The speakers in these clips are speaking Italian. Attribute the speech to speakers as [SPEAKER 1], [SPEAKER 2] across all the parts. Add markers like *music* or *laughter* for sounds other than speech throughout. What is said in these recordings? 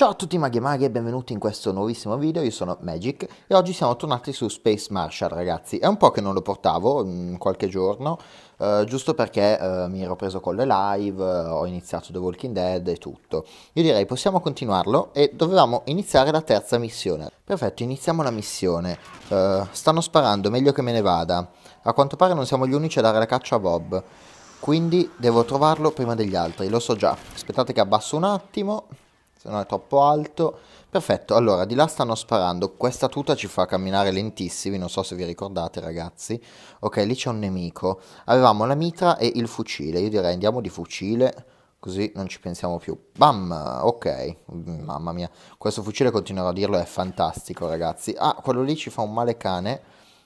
[SPEAKER 1] Ciao a tutti maghi e maghi e benvenuti in questo nuovissimo video, io sono Magic e oggi siamo tornati su Space Marshall ragazzi, è un po' che non lo portavo, mh, mm, qualche giorno, eh, giusto perché eh, mi ero preso con le live, eh, ho iniziato The Walking Dead e tutto. Io direi possiamo continuarlo e dovevamo iniziare la terza missione. Perfetto, iniziamo la missione, eh, stanno sparando, meglio che me ne vada, a quanto pare non siamo gli unici a dare la caccia a Bob, quindi devo trovarlo prima degli altri, lo so già, aspettate che abbasso un attimo se no è troppo alto. Perfetto, allora di là stanno sparando, questa tuta ci fa camminare lentissimi, non so se vi ricordate ragazzi. Ok, lì c'è un nemico. Avevamo la mitra e il fucile, io direi andiamo di fucile, così non ci pensiamo più. Bam, ok, mm, mamma mia, questo fucile continuerò a dirlo, è fantastico ragazzi. Ah, quello lì ci fa un male cane,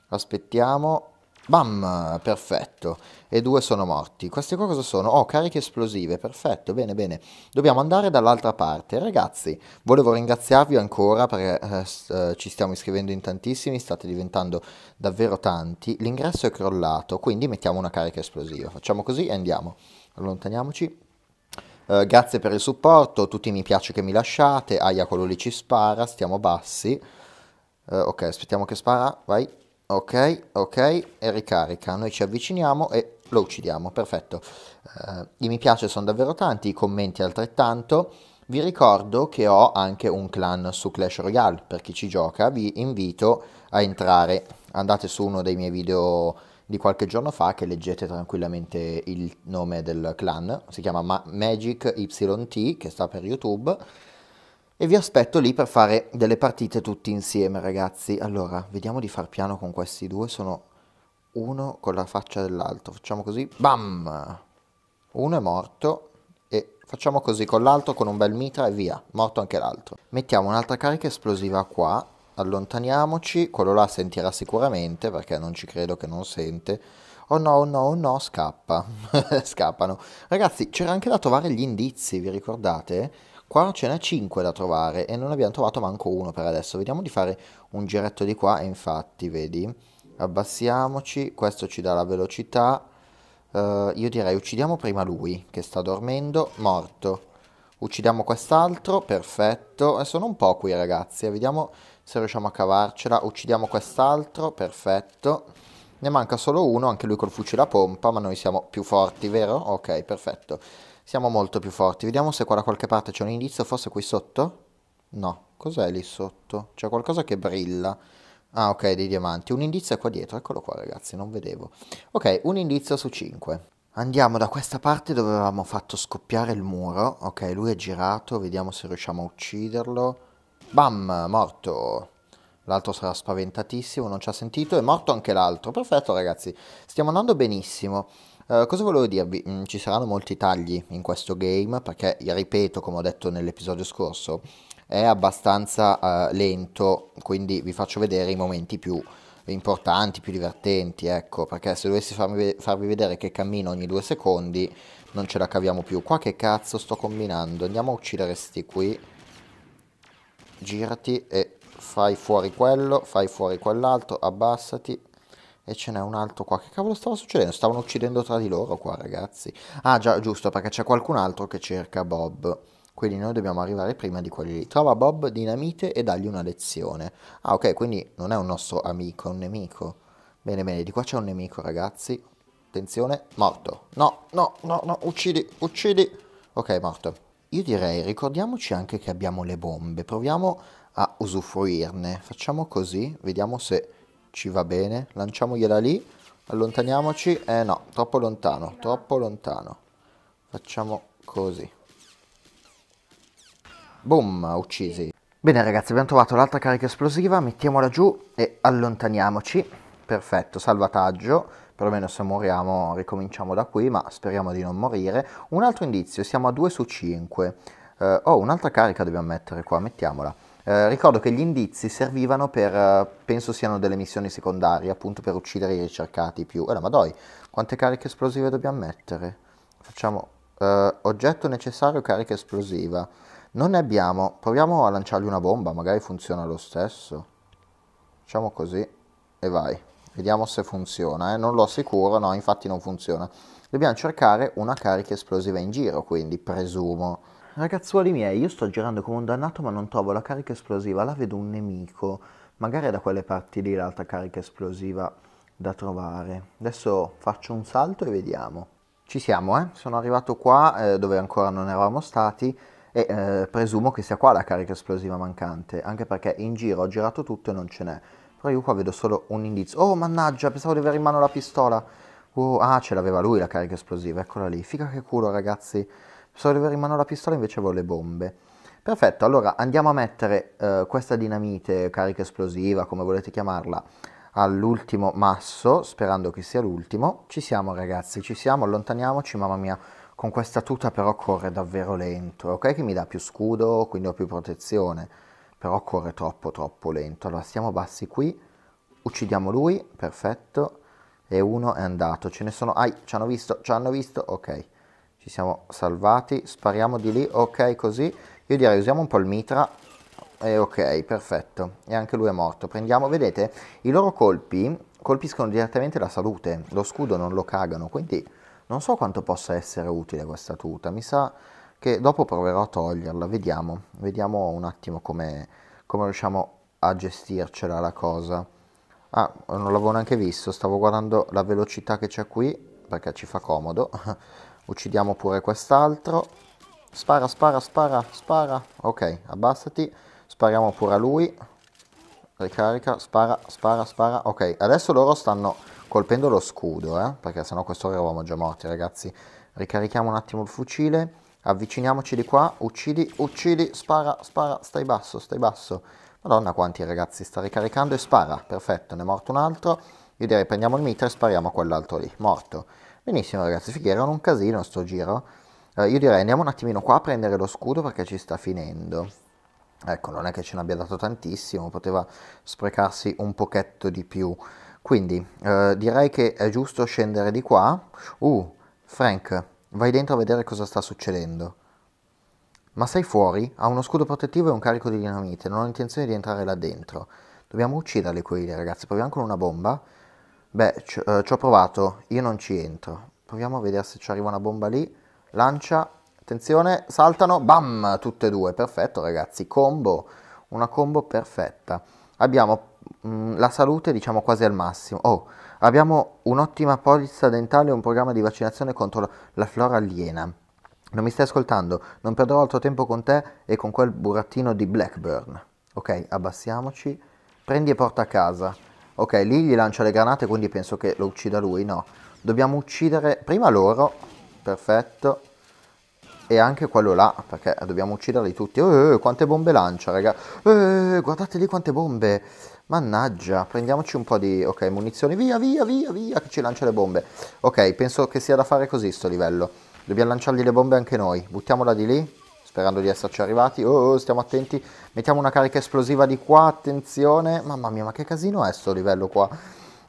[SPEAKER 1] aspettiamo, Bam, perfetto. E due sono morti. Queste qua cosa sono? Oh, cariche esplosive, perfetto, bene, bene. Dobbiamo andare dall'altra parte. Ragazzi, volevo ringraziarvi ancora perché eh, eh, ci stiamo iscrivendo in tantissimi, state diventando davvero tanti. L'ingresso è crollato, quindi mettiamo una carica esplosiva. Facciamo così e andiamo. Allontaniamoci. Eh, grazie per il supporto, tutti i mi piace che mi lasciate. Aia, quello lì ci spara, stiamo bassi. Eh, ok, aspettiamo che spara, vai ok ok e ricarica noi ci avviciniamo e lo uccidiamo perfetto uh, i mi piace sono davvero tanti i commenti altrettanto vi ricordo che ho anche un clan su Clash Royale per chi ci gioca vi invito a entrare andate su uno dei miei video di qualche giorno fa che leggete tranquillamente il nome del clan si chiama Ma- Magic YT che sta per YouTube e vi aspetto lì per fare delle partite tutti insieme ragazzi. Allora, vediamo di far piano con questi due, sono uno con la faccia dell'altro. Facciamo così, bam! Uno è morto e facciamo così con l'altro con un bel mitra e via, morto anche l'altro. Mettiamo un'altra carica esplosiva qua, allontaniamoci, quello là sentirà sicuramente perché non ci credo che non sente. Oh no, oh no, oh no, scappa, *laughs* scappano. Ragazzi, c'era anche da trovare gli indizi, vi ricordate? Qua ce n'è 5 da trovare e non abbiamo trovato manco uno per adesso. Vediamo di fare un giretto di qua e infatti, vedi, abbassiamoci, questo ci dà la velocità. Uh, io direi uccidiamo prima lui che sta dormendo, morto. Uccidiamo quest'altro, perfetto. E eh, sono un po' qui ragazzi, eh. vediamo se riusciamo a cavarcela. Uccidiamo quest'altro, perfetto. Ne manca solo uno, anche lui col fucile a pompa, ma noi siamo più forti, vero? Ok, perfetto. Siamo molto più forti. Vediamo se qua da qualche parte c'è un indizio, forse qui sotto? No. Cos'è lì sotto? C'è qualcosa che brilla. Ah, ok, dei diamanti. Un indizio è qua dietro, eccolo qua ragazzi, non vedevo. Ok, un indizio su 5. Andiamo da questa parte dove avevamo fatto scoppiare il muro. Ok, lui è girato, vediamo se riusciamo a ucciderlo. Bam, morto. L'altro sarà spaventatissimo, non ci ha sentito, è morto anche l'altro. Perfetto ragazzi, stiamo andando benissimo. Eh, cosa volevo dirvi? Mm, ci saranno molti tagli in questo game perché, ripeto, come ho detto nell'episodio scorso, è abbastanza uh, lento, quindi vi faccio vedere i momenti più importanti, più divertenti, ecco, perché se dovessi farmi, farvi vedere che cammino ogni due secondi non ce la caviamo più. Qua che cazzo sto combinando? Andiamo a uccidere sti qui. Girati e fai fuori quello, fai fuori quell'altro, abbassati e ce n'è un altro qua. Che cavolo stava succedendo? Stavano uccidendo tra di loro qua, ragazzi. Ah, già, giusto, perché c'è qualcun altro che cerca Bob. Quindi noi dobbiamo arrivare prima di quelli lì. Trova Bob, dinamite e dagli una lezione. Ah, ok, quindi non è un nostro amico, è un nemico. Bene, bene, di qua c'è un nemico, ragazzi. Attenzione, morto. No, no, no, no, uccidi, uccidi. Ok, morto. Io direi, ricordiamoci anche che abbiamo le bombe. Proviamo a usufruirne. Facciamo così, vediamo se ci va bene, lanciamogliela lì, allontaniamoci, eh no, troppo lontano, troppo lontano, facciamo così, boom, uccisi. Bene ragazzi, abbiamo trovato l'altra carica esplosiva, mettiamola giù e allontaniamoci, perfetto, salvataggio, perlomeno se moriamo ricominciamo da qui, ma speriamo di non morire. Un altro indizio, siamo a 2 su 5, eh, oh, un'altra carica dobbiamo mettere qua, mettiamola. Eh, ricordo che gli indizi servivano per, eh, penso siano delle missioni secondarie, appunto per uccidere i ricercati più. Eh, ma dai, quante cariche esplosive dobbiamo mettere? Facciamo eh, oggetto necessario carica esplosiva. Non ne abbiamo, proviamo a lanciargli una bomba, magari funziona lo stesso. Facciamo così e vai. Vediamo se funziona, eh. non lo assicuro, no, infatti non funziona. Dobbiamo cercare una carica esplosiva in giro, quindi presumo Ragazzuoli miei, io sto girando come un dannato ma non trovo la carica esplosiva, la vedo un nemico. Magari è da quelle parti lì l'altra carica esplosiva da trovare. Adesso faccio un salto e vediamo. Ci siamo, eh? Sono arrivato qua eh, dove ancora non eravamo stati e eh, presumo che sia qua la carica esplosiva mancante, anche perché in giro ho girato tutto e non ce n'è. Però io qua vedo solo un indizio. Oh, mannaggia, pensavo di avere in mano la pistola. Oh, ah, ce l'aveva lui la carica esplosiva, eccola lì. Figa che culo, ragazzi. Risolvere in mano la pistola invece le bombe. Perfetto, allora andiamo a mettere eh, questa dinamite, carica esplosiva, come volete chiamarla, all'ultimo masso, sperando che sia l'ultimo. Ci siamo ragazzi, ci siamo, allontaniamoci, mamma mia, con questa tuta però corre davvero lento, ok? Che mi dà più scudo, quindi ho più protezione, però corre troppo troppo lento. Allora stiamo bassi qui, uccidiamo lui, perfetto, e uno è andato. Ce ne sono, ai, ci hanno visto, ci hanno visto, ok. Ci siamo salvati. Spariamo di lì. Ok, così. Io direi usiamo un po' il mitra. E ok, perfetto. E anche lui è morto. Prendiamo, vedete, i loro colpi colpiscono direttamente la salute. Lo scudo non lo cagano, quindi non so quanto possa essere utile questa tuta. Mi sa che dopo proverò a toglierla. Vediamo, vediamo un attimo come, come riusciamo a gestircela la cosa. Ah, non l'avevo neanche visto, stavo guardando la velocità che c'è qui, perché ci fa comodo. *laughs* Uccidiamo pure quest'altro. Spara, spara, spara, spara. Ok, abbassati. Spariamo pure a lui. Ricarica, spara, spara, spara. Ok, adesso loro stanno colpendo lo scudo, eh? perché sennò quest'ora eravamo già morti, ragazzi. Ricarichiamo un attimo il fucile. Avviciniamoci di qua. Uccidi, uccidi, spara, spara. Stai basso, stai basso. Madonna quanti, ragazzi. Sta ricaricando e spara. Perfetto, ne è morto un altro. Io direi prendiamo il mitra e spariamo quell'altro lì. Morto. Benissimo ragazzi, fighiera, era un casino sto giro. Eh, io direi andiamo un attimino qua a prendere lo scudo perché ci sta finendo. Ecco, non è che ce n'abbia dato tantissimo, poteva sprecarsi un pochetto di più. Quindi eh, direi che è giusto scendere di qua. Uh, Frank, vai dentro a vedere cosa sta succedendo. Ma sei fuori? Ha uno scudo protettivo e un carico di dinamite, non ho intenzione di entrare là dentro. Dobbiamo ucciderli quelli, ragazzi, proviamo con una bomba. Beh, ci, eh, ci ho provato, io non ci entro. Proviamo a vedere se ci arriva una bomba lì. Lancia, attenzione, saltano, bam, tutte e due, perfetto ragazzi, combo, una combo perfetta. Abbiamo mh, mm, la salute diciamo quasi al massimo. Oh, abbiamo un'ottima polizza dentale e un programma di vaccinazione contro la flora aliena. Non mi stai ascoltando, non perderò altro tempo con te e con quel burattino di Blackburn. Ok, abbassiamoci. Prendi e porta a casa. Ok, lì gli lancia le granate, quindi penso che lo uccida lui, no. Dobbiamo uccidere prima loro, perfetto. E anche quello là, perché dobbiamo ucciderli tutti. Eh, quante bombe lancia, raga. Eh, guardate lì quante bombe. Mannaggia, prendiamoci un po' di... Ok, munizioni, via, via, via, via, che ci lancia le bombe. Ok, penso che sia da fare così sto livello. Dobbiamo lanciargli le bombe anche noi. Buttiamola di lì sperando di esserci arrivati. Oh, oh, stiamo attenti. Mettiamo una carica esplosiva di qua, attenzione. Mamma mia, ma che casino è sto livello qua.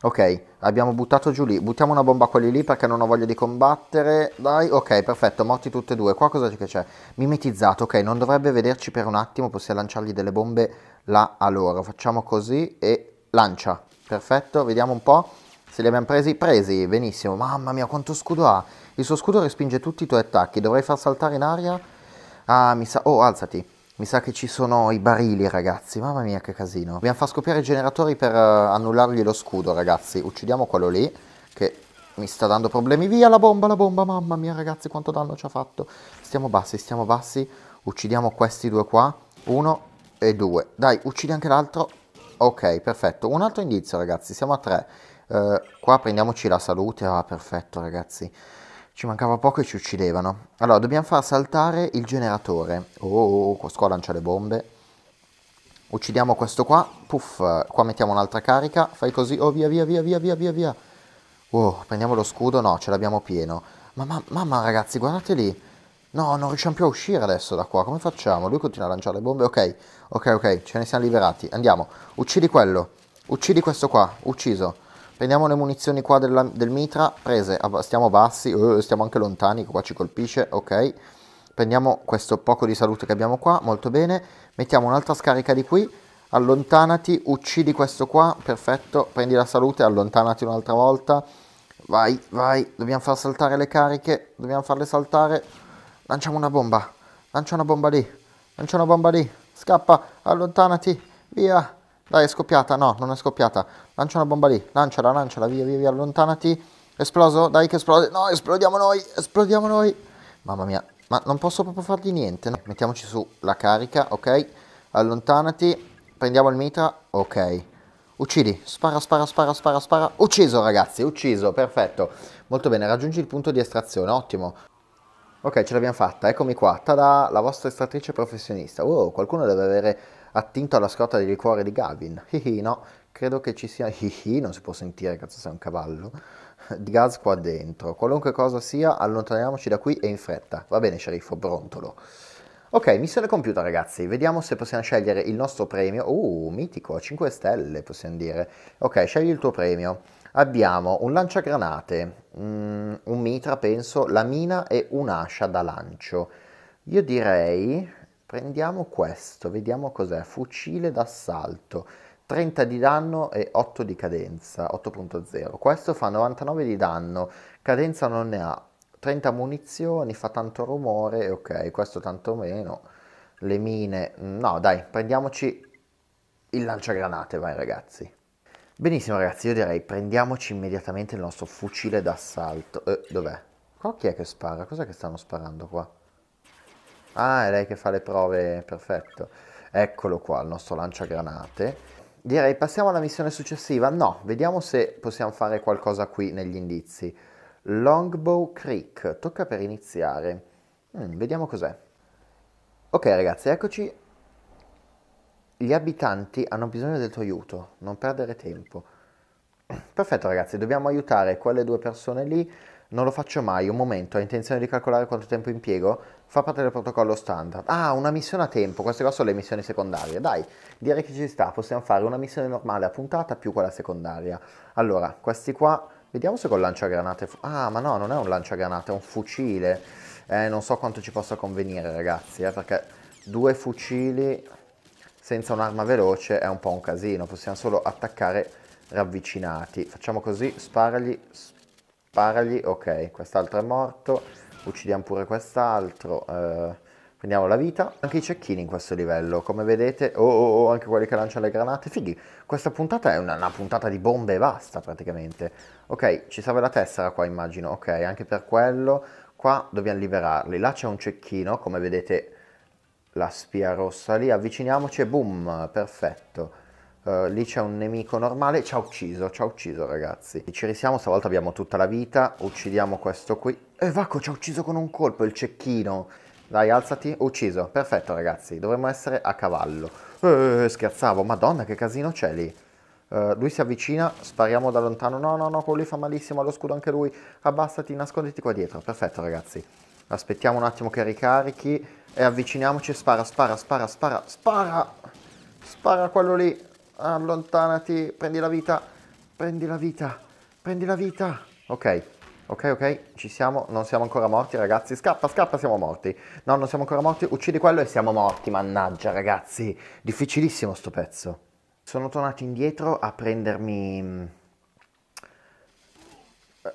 [SPEAKER 1] Ok, abbiamo buttato giù lì. Buttiamo una bomba a quelli lì perché non ho voglia di combattere. Dai, ok, perfetto, morti tutti e due. Qua cosa c'è? Mimetizzato, ok, non dovrebbe vederci per un attimo. Possiamo lanciargli delle bombe là a loro. Facciamo così e lancia. Perfetto, vediamo un po'. Se li abbiamo presi, presi, benissimo. Mamma mia, quanto scudo ha. Il suo scudo respinge tutti i tuoi attacchi. Dovrei far saltare in aria... Ah, mi sa... Oh, alzati. Mi sa che ci sono i barili, ragazzi. Mamma mia, che casino. Dobbiamo far scoppiare i generatori per uh, annullargli lo scudo, ragazzi. Uccidiamo quello lì, che mi sta dando problemi. Via la bomba, la bomba. Mamma mia, ragazzi, quanto danno ci ha fatto. Stiamo bassi, stiamo bassi. Uccidiamo questi due qua. Uno e due. Dai, uccidi anche l'altro. Ok, perfetto. Un altro indizio, ragazzi. Siamo a tre. Uh, qua prendiamoci la salute. Ah, perfetto, ragazzi. Ci mancava poco e ci uccidevano. Allora, dobbiamo far saltare il generatore. Oh, questo oh, oh, qua lancia le bombe. Uccidiamo questo qua. Puff, qua mettiamo un'altra carica. Fai così. Oh, via, via, via, via, via, via, via. Oh, prendiamo lo scudo. No, ce l'abbiamo pieno. Ma, ma, mamma, ragazzi, guardate lì. No, non riusciamo più a uscire adesso da qua. Come facciamo? Lui continua a lanciare le bombe. Ok, ok, ok. Ce ne siamo liberati. Andiamo. Uccidi quello. Uccidi questo qua. Ucciso. Prendiamo le munizioni qua della, del mitra, prese, stiamo bassi, uh, stiamo anche lontani, qua ci colpisce, ok. Prendiamo questo poco di salute che abbiamo qua, molto bene. Mettiamo un'altra scarica di qui, allontanati, uccidi questo qua, perfetto. Prendi la salute, allontanati un'altra volta. Vai, vai, dobbiamo far saltare le cariche, dobbiamo farle saltare. Lanciamo una bomba, lancia una bomba lì, lancia una bomba lì, scappa, allontanati, via. Dai, è scoppiata. No, non è scoppiata. Lancia una bomba lì. Lanciala, lanciala. Via, via, via. Allontanati. Esploso. Dai, che esplode. No, esplodiamo noi. Esplodiamo noi. Mamma mia. Ma non posso proprio fargli niente. No. Mettiamoci su la carica. Ok. Allontanati. Prendiamo il mitra. Ok. Uccidi. Spara, spara, spara, spara, spara. Ucciso, ragazzi. Ucciso. Perfetto. Molto bene. Raggiungi il punto di estrazione. Ottimo. Ok, ce l'abbiamo fatta. Eccomi qua. Tada, la vostra estrattrice professionista. Wow, qualcuno deve avere attinto alla scorta di liquore di Gavin. Hihi, no, credo che ci sia... Hihi, non si può sentire, cazzo sei un cavallo. Di *laughs* Gas qua dentro. Qualunque cosa sia, allontaniamoci da qui e in fretta. Va bene, sceriffo, brontolo. Ok, missione compiuta ragazzi, vediamo se possiamo scegliere il nostro premio. Uh, mitico, 5 stelle possiamo dire. Ok, scegli il tuo premio. Abbiamo un lanciagranate, mm, un mitra penso, la mina e un'ascia da lancio. Io direi Prendiamo questo, vediamo cos'è. Fucile d'assalto, 30 di danno e 8 di cadenza, 8.0. Questo fa 99 di danno, cadenza non ne ha. 30 munizioni, fa tanto rumore, ok, questo tanto meno. Le mine, no dai, prendiamoci il lanciagranate, vai ragazzi. Benissimo ragazzi, io direi prendiamoci immediatamente il nostro fucile d'assalto. Eh, dov'è? Qua chi è che spara? Cos'è che stanno sparando qua? Ah, è lei che fa le prove, perfetto. Eccolo qua, il nostro lanciagranate. Direi passiamo alla missione successiva. No, vediamo se possiamo fare qualcosa qui negli indizi. Longbow Creek, tocca per iniziare. Mm, vediamo cos'è. Ok ragazzi, eccoci. Gli abitanti hanno bisogno del tuo aiuto, non perdere tempo. *clears throat* Perfetto ragazzi, dobbiamo aiutare quelle due persone lì non lo faccio mai, un momento, hai intenzione di calcolare quanto tempo impiego? Fa parte del protocollo standard. Ah, una missione a tempo, queste qua sono le missioni secondarie. Dai, direi che ci sta, possiamo fare una missione normale a puntata più quella secondaria. Allora, questi qua, vediamo se con col lanciagranate... Ah, ma no, non è un granate, è un fucile. Eh, non so quanto ci possa convenire, ragazzi, eh, perché due fucili senza un'arma veloce è un po' un casino. Possiamo solo attaccare ravvicinati. Facciamo così, sparagli, sparagli Sparagli, ok, quest'altro è morto. Uccidiamo pure quest'altro. Eh, prendiamo la vita. Anche i cecchini in questo livello, come vedete. Oh, oh, oh, anche quelli che lanciano le granate. Fighi, questa puntata è una, una puntata di bombe e basta, praticamente. Ok, ci serve la tessera qua, immagino. Ok, anche per quello. Qua dobbiamo liberarli. Là c'è un cecchino, come vedete la spia rossa lì. Avviciniamoci e boom, perfetto. Eh, lì c'è un nemico normale, ci ha ucciso, ci ha ucciso ragazzi. Ci risiamo, stavolta abbiamo tutta la vita, uccidiamo questo qui. E eh, Vacco ci ha ucciso con un colpo, il cecchino. Dai, alzati, ucciso, perfetto ragazzi, dovremmo essere a cavallo. Eh, scherzavo, madonna che casino c'è lì. Uh, lui si avvicina, spariamo da lontano, no no no, quello lì fa malissimo, ha lo scudo anche lui. Abbassati, nasconditi qua dietro, perfetto ragazzi. Aspettiamo un attimo che ricarichi e avviciniamoci, spara, spara, spara, spara, spara! Spara quello lì, allontanati, prendi la vita, prendi la vita, prendi la vita. Ok, ok, ok, ci siamo, non siamo ancora morti ragazzi, scappa, scappa, siamo morti. No, non siamo ancora morti, uccidi quello e siamo morti, mannaggia ragazzi, difficilissimo sto pezzo. Sono tornato indietro a prendermi mm,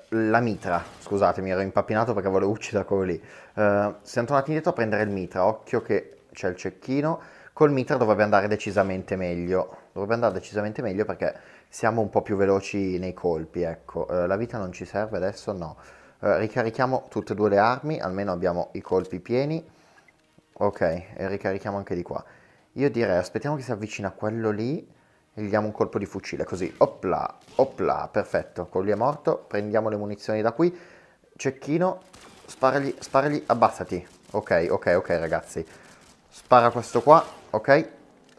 [SPEAKER 1] la mitra, scusate, mi ero impappinato perché volevo uccidere quello lì. Uh, siamo tornati indietro a prendere il mitra, occhio che c'è il cecchino Col Mitra dovrebbe andare decisamente meglio, dovrebbe andare decisamente meglio perché siamo un po' più veloci nei colpi, ecco. Eh, la vita non ci serve adesso, no. Eh, ricarichiamo tutte e due le armi, almeno abbiamo i colpi pieni. Ok, e ricarichiamo anche di qua. Io direi, aspettiamo che si avvicina quello lì e gli diamo un colpo di fucile, così. Opla, opla, perfetto. Quello è morto, prendiamo le munizioni da qui. Cecchino, sparagli, sparagli, abbassati. Ok, ok, ok ragazzi. Spara questo qua, ok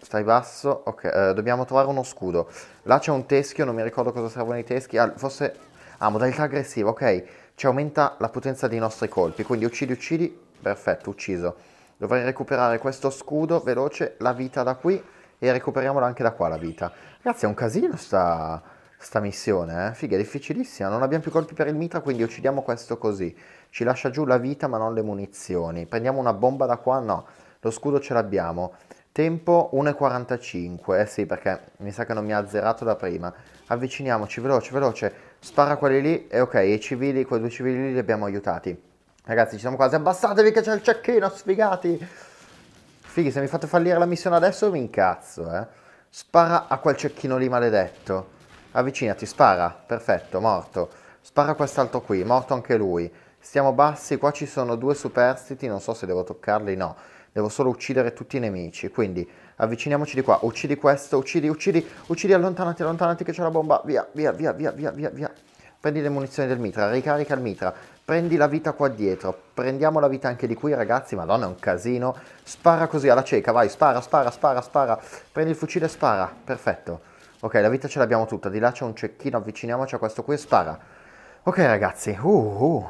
[SPEAKER 1] stai basso ok eh, dobbiamo trovare uno scudo là c'è un teschio non mi ricordo cosa servono i teschi ah, forse ah modalità aggressiva ok ci aumenta la potenza dei nostri colpi quindi uccidi uccidi perfetto ucciso dovrei recuperare questo scudo veloce la vita da qui e recuperiamola anche da qua la vita ragazzi è un casino sta sta missione, eh? Figa, è difficilissima. Non abbiamo più colpi per il mitra, quindi uccidiamo questo così. Ci lascia giù la vita, ma non le munizioni. Prendiamo una bomba da qua? No. Lo scudo ce l'abbiamo. Tempo 1.45, eh sì perché mi sa che non mi ha azzerato da prima. Avviciniamoci, veloce, veloce, spara quelli lì e ok, i civili, quei due civili lì li abbiamo aiutati. Ragazzi ci siamo quasi, abbassatevi che c'è il cecchino, sfigati! Fighi, se mi fate fallire la missione adesso mi incazzo, eh. Spara a quel cecchino lì maledetto. Avvicinati, spara, perfetto, morto. Spara a quest'altro qui, morto anche lui. Stiamo bassi, qua ci sono due superstiti, non so se devo toccarli, no devo solo uccidere tutti i nemici, quindi avviciniamoci di qua, uccidi questo, uccidi, uccidi, uccidi, allontanati, allontanati che c'è la bomba, via, via, via, via, via, via, via. Prendi le munizioni del mitra, ricarica il mitra, prendi la vita qua dietro, prendiamo la vita anche di qui ragazzi, madonna è un casino, spara così alla cieca, vai, spara, spara, spara, spara, prendi il fucile e spara, perfetto. Ok, la vita ce l'abbiamo tutta, di là c'è un cecchino, avviciniamoci a questo qui e spara. Ok ragazzi, uh, uh,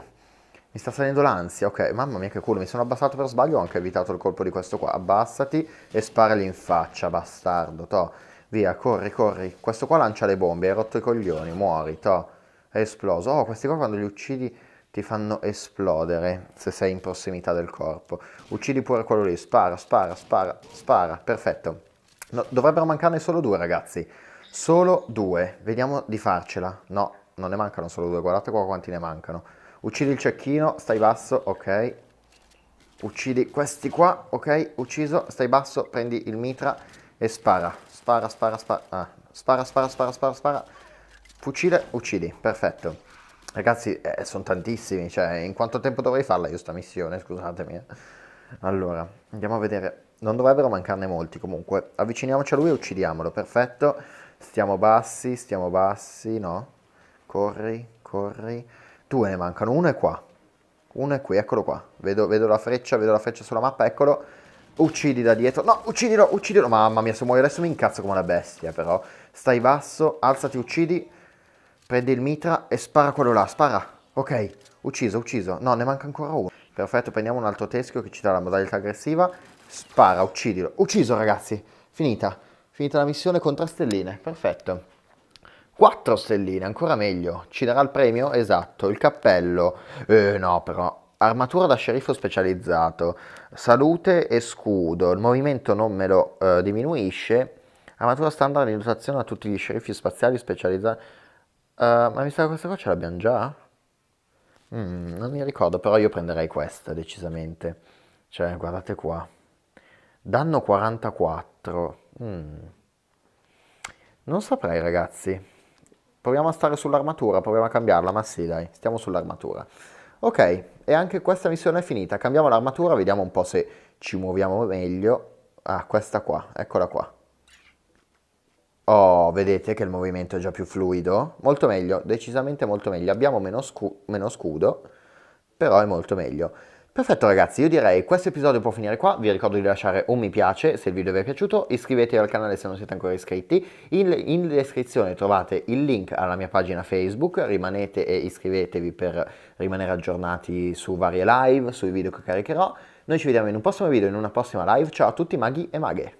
[SPEAKER 1] mi sta salendo l'ansia, ok. Mamma mia che culo, mi sono abbassato per sbaglio, ho anche evitato il colpo di questo qua. Abbassati e sparali in faccia, bastardo, to. Via, corri, corri. Questo qua lancia le bombe, hai rotto i coglioni, muori, to. È esploso. Oh, questi qua quando li uccidi ti fanno esplodere se sei in prossimità del corpo. Uccidi pure quello lì, spara, spara, spara, spara, perfetto. No, dovrebbero mancarne solo due, ragazzi. Solo due. Vediamo di farcela. No, non ne mancano solo due, guardate qua quanti ne mancano. Uccidi il cecchino, stai basso, ok. Uccidi questi qua, ok, ucciso, stai basso, prendi il mitra e spara. Spara, spara, spara. Ah. Spara, spara, spara, spara, spara. Fucile, uccidi, perfetto. Ragazzi, eh, sono tantissimi, cioè, in quanto tempo dovrei farla io sta missione, scusatemi. Eh. Allora, andiamo a vedere. Non dovrebbero mancarne molti, comunque. Avviciniamoci a lui e uccidiamolo, perfetto. Stiamo bassi, stiamo bassi, no? Corri, corri. Due ne mancano, uno è qua. Uno è qui, eccolo qua. Vedo, vedo la freccia, vedo la freccia sulla mappa, eccolo. Uccidi da dietro. No, uccidilo, uccidilo. Mamma mia, se muoio adesso mi incazzo come una bestia, però. Stai basso, alzati, uccidi. Prendi il mitra e spara quello là, spara. Ok, ucciso, ucciso. No, ne manca ancora uno. Perfetto, prendiamo un altro teschio che ci dà la modalità aggressiva. Spara, uccidilo. Ucciso, ragazzi. Finita. Finita la missione con tre stelline. Perfetto. 4 stelline, ancora meglio. Ci darà il premio? Esatto. Il cappello? Eh, no, però. Armatura da sceriffo specializzato. Salute e scudo. Il movimento non me lo eh, diminuisce. Armatura standard di dotazione a tutti gli sceriffi spaziali specializzati. Uh, ma mi sa che questa qua ce l'abbiamo già? Mm, non mi ricordo, però io prenderei questa decisamente. Cioè, guardate qua. Danno 44. Mm. Non saprei, ragazzi. Proviamo a stare sull'armatura, proviamo a cambiarla, ma sì dai, stiamo sull'armatura. Ok, e anche questa missione è finita, cambiamo l'armatura, vediamo un po' se ci muoviamo meglio. Ah, questa qua, eccola qua. Oh, vedete che il movimento è già più fluido? Molto meglio, decisamente molto meglio. Abbiamo meno, scu meno scudo, però è molto meglio. Perfetto ragazzi, io direi questo episodio può finire qua, vi ricordo di lasciare un mi piace se il video vi è piaciuto, iscrivetevi al canale se non siete ancora iscritti, in, in descrizione trovate il link alla mia pagina Facebook, rimanete e iscrivetevi per rimanere aggiornati su varie live, sui video che caricherò, noi ci vediamo in un prossimo video, in una prossima live, ciao a tutti maghi e maghe!